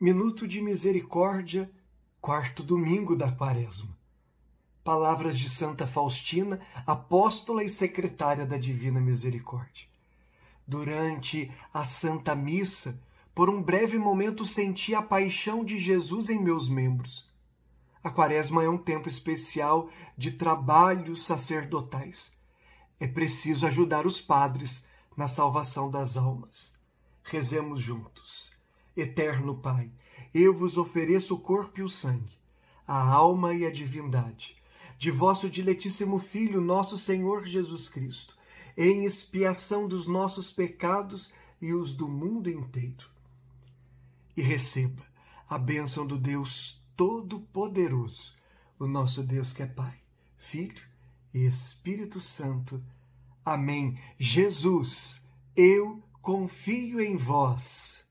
Minuto de Misericórdia, quarto domingo da Quaresma. Palavras de Santa Faustina, apóstola e secretária da Divina Misericórdia. Durante a Santa Missa, por um breve momento senti a paixão de Jesus em meus membros. A Quaresma é um tempo especial de trabalhos sacerdotais. É preciso ajudar os padres na salvação das almas. Rezemos juntos. Eterno Pai, eu vos ofereço o corpo e o sangue, a alma e a divindade de vosso diletíssimo Filho, nosso Senhor Jesus Cristo, em expiação dos nossos pecados e os do mundo inteiro. E receba a bênção do Deus Todo-Poderoso, o nosso Deus que é Pai, Filho e Espírito Santo. Amém. Jesus, eu confio em vós.